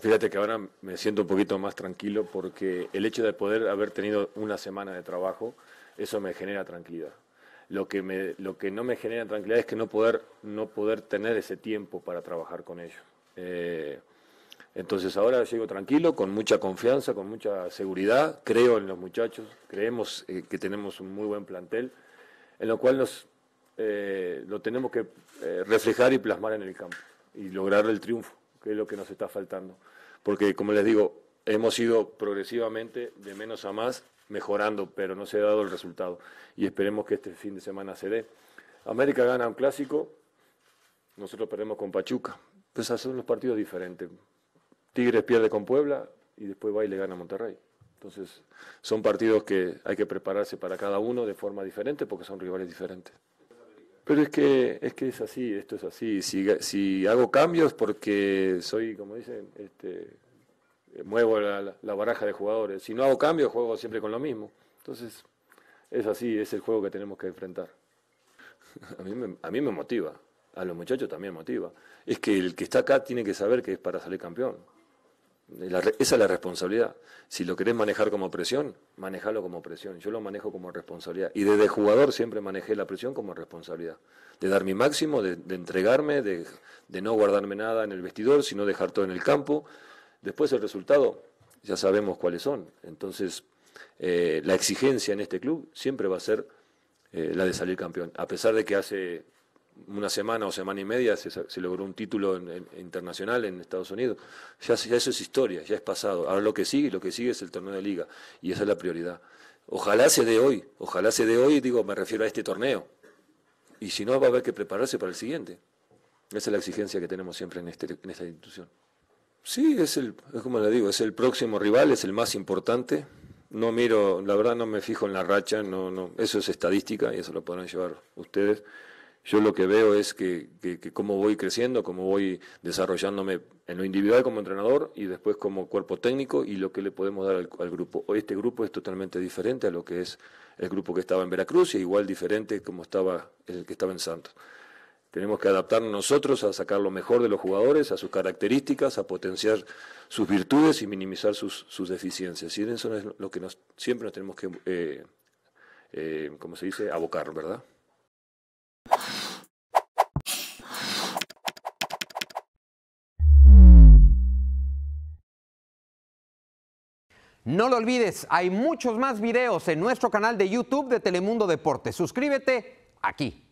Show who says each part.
Speaker 1: Fíjate que ahora me siento un poquito más tranquilo porque el hecho de poder haber tenido una semana de trabajo, eso me genera tranquilidad. Lo que, lo que no me genera tranquilidad es que no poder, no poder tener ese tiempo para trabajar con ellos. Eh, entonces ahora llego tranquilo, con mucha confianza, con mucha seguridad, creo en los muchachos, creemos eh, que tenemos un muy buen plantel, en lo cual nos, eh, lo tenemos que reflejar y plasmar en el campo y lograr el triunfo que es lo que nos está faltando. Porque, como les digo, hemos ido progresivamente de menos a más mejorando, pero no se ha dado el resultado. Y esperemos que este fin de semana se dé. América gana un clásico, nosotros perdemos con Pachuca. Entonces pues son unos partidos diferentes. Tigres pierde con Puebla y después va y le gana Monterrey. Entonces son partidos que hay que prepararse para cada uno de forma diferente porque son rivales diferentes. Pero es que, es que es así, esto es así. Si, si hago cambios porque soy, como dicen, este, muevo la, baraja de jugadores. Si no hago cambios, juego siempre con lo mismo. Entonces, es así, es el juego que tenemos que enfrentar. A mí me, a mí me motiva, a los muchachos también motiva. Es que el que está acá tiene que saber que es para salir campeón esa es la responsabilidad. Si lo querés manejar como presión, manejalo como presión. Yo lo manejo como responsabilidad. Y desde jugador siempre manejé la presión como responsabilidad. De dar mi máximo, de, entregarme, de, no guardarme nada en el vestidor, sino dejar todo en el campo. Después el resultado, ya sabemos cuáles son. Entonces, eh, la exigencia en este club siempre va a ser eh, la de salir campeón. A pesar de que hace una semana o semana y media se, logró un título internacional en Estados Unidos. Ya, eso es historia, ya es pasado. Ahora lo que sigue, lo que sigue es el torneo de liga y esa es la prioridad. Ojalá se de hoy, ojalá se de hoy, digo, me refiero a este torneo. Y si no, va a haber que prepararse para el siguiente. Esa es la exigencia que tenemos siempre en, este, esta institución. Sí, es, el, como le digo, es el próximo rival, es el más importante. No miro, la verdad no me fijo en la racha, no, eso es estadística y eso lo podrán llevar ustedes. Yo lo que veo es que, que, cómo voy creciendo, cómo voy desarrollándome en lo individual como entrenador y después como cuerpo técnico y lo que le podemos dar al, grupo. Este grupo es totalmente diferente a lo que es el grupo que estaba en Veracruz y igual diferente como estaba el que estaba en Santos. Tenemos que adaptarnos nosotros a sacar lo mejor de los jugadores, a sus características, a potenciar sus virtudes y minimizar sus, deficiencias. Y eso es lo que siempre nos tenemos que, eh, eh, como se dice, abocar, ¿verdad? No lo olvides, hay muchos más videos en nuestro canal de YouTube de Telemundo Deportes. Suscríbete aquí.